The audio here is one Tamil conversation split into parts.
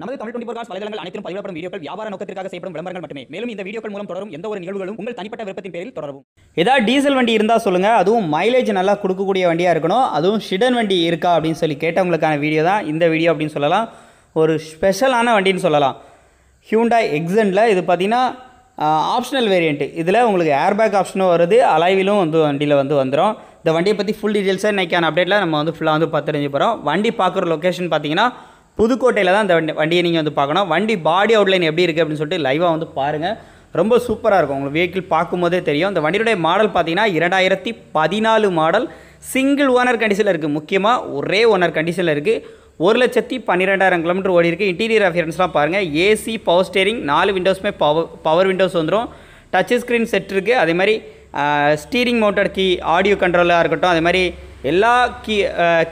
நமது தமிழ் டுவெண்டி ஃபோர் வலைதளங்கள் அனைத்தும் பதிவிடப்படும் வீடியோக்கள் வியாபார நோக்கத்திற்காக செய்யப்படும் விளம்பரங்கள் மட்டுமே மேலும் இந்த வீடியோக்கள் மூலம் தொடரும் எந்த ஒரு நிகழ்வுகளும் உங்கள் தனிப்பட்ட விருப்பத்தின் பேரில் தொடரும் ஏதாவது டீசல் வண்டி இருந்தால் சொல்லுங்கள் அதுவும் மைலேஜ் நல்லா கொடுக்கக்கூடிய வண்டியாக இருக்கணும் அதுவும் ஷிடன் வண்டி இருக்கா அப்படின்னு சொல்லி கேட்டவங்களுக்கான வீடியோ தான் இந்த வீடியோ அப்படின்னு சொல்லலாம் ஒரு ஸ்பெஷலான வண்டின்னு சொல்லலாம் ஹியூண்டாய் எக்ஸனில் இது பார்த்திங்கன்னா ஆப்ஷனல் வேரியண்ட்டு இதில் உங்களுக்கு ஏர்பேக் ஆப்ஷனும் வருது அலைவிலும் வந்து வண்டியில் வந்து வந்துடும் இந்த வண்டியை பற்றி ஃபுல் டீட்டெயில்ஸாக இன்றைக்கான அப்டேட்டில் நம்ம வந்து ஃபுல்லாக வந்து பார்த்து தெரிஞ்சு போகிறோம் வண்டி பார்க்குற லொக்கேஷன் பார்த்திங்கன்னா புதுக்கோட்டையில் தான் அந்த வண்டி வண்டியை நீங்கள் வந்து பார்க்கணும் வண்டி பாடி அவுட்லைன் எப்படி இருக்குது அப்படின்னு சொல்லிட்டு லைவாக வந்து பாருங்கள் ரொம்ப சூப்பராக இருக்கும் உங்களுக்கு வெஹிக்கிள் பார்க்கும்போதே தெரியும் அந்த வண்டியுடைய மாடல் பார்த்தீங்கன்னா இரண்டாயிரத்தி பதினாலு மாடல் சிங்கிள் ஓனர் கண்டிஷனில் இருக்குது முக்கியமாக ஒரே ஓனர் கண்டிஷனில் இருக்குது ஒரு லட்சத்தி பன்னிரெண்டாயிரம் கிலோமீட்டர் ஓடி இருக்குது இன்டீரியர் அஃபியரன்ஸ்லாம் பாருங்கள் ஏசி பவர் ஸ்டேரிங் நாலு விண்டோஸுமே பவர் பவர் விண்டோஸ் வந்துடும் டச் ஸ்க்ரீன் செட் இருக்குது அதே மாதிரி ஸ்டீரிங் மோட்டர் கீ ஆடியோ கண்ட்ரோலாக இருக்கட்டும் அதே மாதிரி எல்லா கீ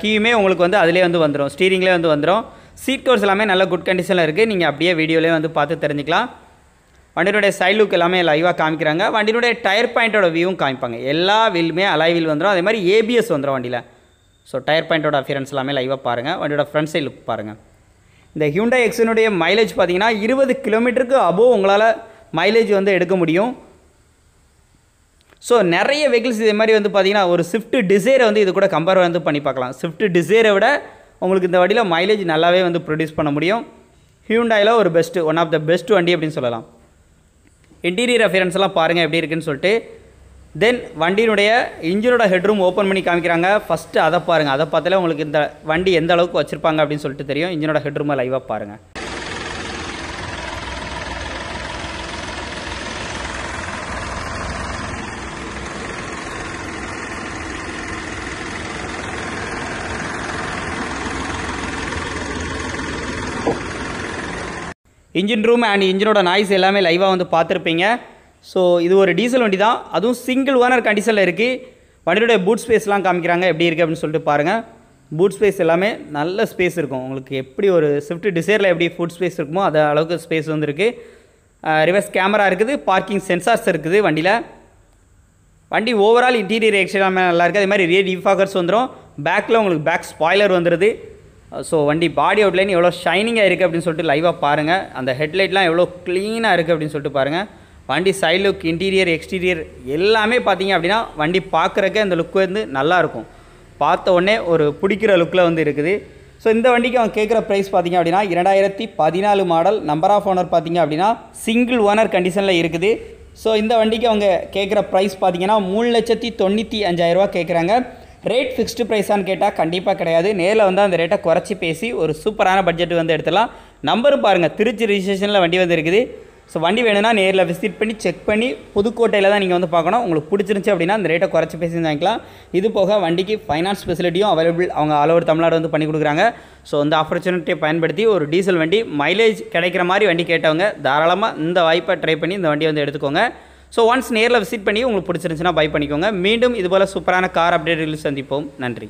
கீயுமே உங்களுக்கு வந்து அதிலே வந்து வந்துடும் ஸ்டீரிங்லேயே வந்து வந்துடும் சீட் கவர்ஸ் எல்லாமே நல்ல குட் கண்டிஷனில் இருக்குது நீங்கள் அப்படியே வீடியோலேயே வந்து பார்த்து தெரிஞ்சுக்கலாம் வண்டியினுடைய சைட் லுக் எல்லாமே லைவாக காமிக்கிறாங்க வண்டியினுடைய டயர் பாயிண்ட்டோட வியூவும் காமிப்பாங்க எல்லா வீலுமே அலை வீல் வந்துடும் அதே மாதிரி ஏபிஎஸ் வந்துடும் வண்டியில் ஸோ டயர் பாயிண்ட்டோட அஃபியரன்ஸ் எல்லாமே லைவாக பாருங்கள் வண்டியோட ஃப்ரண்ட் சைட் லுக் பாருங்கள் இந்த ஹியூண்டா எக்ஸினுடைய மைலேஜ் பார்த்தீங்கன்னா இருபது கிலோமீட்டருக்கு அபோவ் உங்களால் மைலேஜ் வந்து எடுக்க முடியும் ஸோ நிறைய வெஹிக்கிள்ஸ் இதே மாதிரி வந்து பார்த்திங்கன்னா ஒரு ஸ்விஃப்ட் டிசைரை வந்து இது கூட கம்பேர் வந்து பண்ணி பார்க்கலாம் ஸ்விஃப்ட் டிசைரை விட உங்களுக்கு இந்த வண்டியில் மைலேஜ் நல்லாவே வந்து ப்ரொடியூஸ் பண்ண முடியும் ஹியூண்டாயில் ஒரு best one of the best வண்டி அப்படின்னு சொல்லலாம் இன்டீரியர் அஃபியரன்ஸ் எல்லாம் பாருங்கள் எப்படி இருக்குன்னு சொல்லிட்டு தென் வண்டியினுடைய இன்ஜினோட ஹெட்ரூம் ஓப்பன் பண்ணி காமிக்கிறாங்க ஃபஸ்ட்டு அதை பாருங்கள் அதை பார்த்தாலே உங்களுக்கு இந்த வண்டி எந்த அளவுக்கு வச்சுருப்பாங்க அப்படின்னு சொல்லிட்டு தெரியும் இன்ஜினோட ஹெட்ரூமை லைவாக பாருங்கள் இன்ஜின் ரூம் அண்ட் இன்ஜினோட நாய்ஸ் எல்லாமே லைவாக வந்து பார்த்துருப்பீங்க ஸோ இது ஒரு டீசல் வண்டி தான் அதுவும் சிங்கிள் ஓனர் கண்டிஷனில் இருக்குது வண்டியோடைய பூட் ஸ்பேஸ்லாம் காமிக்கிறாங்க எப்படி இருக்குது அப்படின்னு சொல்லிட்டு பாருங்கள் பூட் ஸ்பேஸ் எல்லாமே நல்ல ஸ்பேஸ் இருக்கும் உங்களுக்கு எப்படி ஒரு ஸ்விஃப்ட் டிசைரில் எப்படி ஃபுட் ஸ்பேஸ் இருக்குமோ அது அளவுக்கு ஸ்பேஸ் வந்துருக்கு ரிவர்ஸ் கேமரா இருக்குது பார்க்கிங் சென்சார்ஸ் இருக்குது வண்டியில் வண்டி ஓவரால் இன்டீரியர் எக்ஸ்ட்ரா நல்லாயிருக்கு அதே மாதிரி ரியர் டிஃபாகர்ஸ் வந்துடும் பேக்கில் உங்களுக்கு பேக் ஸ்பாய்லர் வந்துடுது ஸோ வண்டி பாடி அவுட்லைன் எவ்வளோ ஷைனிங்காக இருக்குது அப்படின்னு சொல்லிட்டு லைவாக பாருங்கள் அந்த ஹெட்லைட்லாம் எவ்வளோ க்ளீனாக இருக்குது அப்படின்னு சொல்லிட்டு பாருங்கள் வண்டி சைட் லுக் இன்டீரியர் எக்ஸ்டீரியர் எல்லாமே பார்த்தீங்க அப்படின்னா வண்டி பார்க்குறக்கே அந்த லுக் வந்து நல்லாயிருக்கும் பார்த்த உடனே ஒரு பிடிக்கிற லுக்கில் வந்து இருக்குது ஸோ இந்த வண்டிக்கு அவன் கேட்குற ப்ரைஸ் பார்த்திங்க அப்படின்னா இரண்டாயிரத்தி பதினாலு மாடல் நம்பர் ஆஃப் ஓனர் பார்த்திங்க அப்படின்னா சிங்கிள் ஓனர் கண்டிஷனில் இருக்குது ஸோ இந்த வண்டிக்கு அவங்க கேட்குற ப்ரைஸ் பார்த்திங்கன்னா மூணு லட்சத்தி தொண்ணூற்றி அஞ்சாயிரரூவா கேட்குறாங்க ரேட் ஃபிக்ஸ்டு ப்ரைஸான்னு கேட்டால் கண்டிப்பாக கிடையாது நேரில் வந்து அந்த ரேட்டை குறைச்சி பேசி ஒரு சூப்பரான பட்ஜெட் வந்து எடுத்துலாம் நம்பர் பாருங்கள் திருச்சி ரிஜிஸ்ட்ரேஷனில் வண்டி வந்து இருக்குது ஸோ வண்டி வேணும்னா நேரில் விசிட் பண்ணி செக் பண்ணி புதுக்கோட்டையில் தான் நீங்கள் வந்து பார்க்கணும் உங்களுக்கு பிடிச்சிருந்துச்சி அப்படின்னா அந்த ரேட்டை குறைச்சி பேசி வாங்கிக்கலாம் இது போக வண்டிக்கு ஃபைனான்ஸ் ஃபெசிலிட்டியும் அவைலபிள் அவங்க ஆல் ஓவர் தமிழ்நாடு வந்து பண்ணி கொடுக்குறாங்க ஸோ அந்த ஆப்பர்ச்சுனிட்டியை பயன்படுத்தி ஒரு டீசல் வண்டி மைலேஜ் கிடைக்கிற மாதிரி வண்டி கேட்டவங்க தாராளமாக இந்த வாய்ப்பை ட்ரை பண்ணி இந்த வண்டியை வந்து எடுத்துக்கோங்க ஸோ ஒன்ஸ் நேரில் விசிட் பண்ணி உங்களுக்கு பிடிச்சிருந்துச்சுன்னா பை பண்ணிக்கோங்க மீண்டும் இதுபோல் சூப்பரான கார் அப்டேட் ரிலீஸ் சந்திப்போம் நன்றி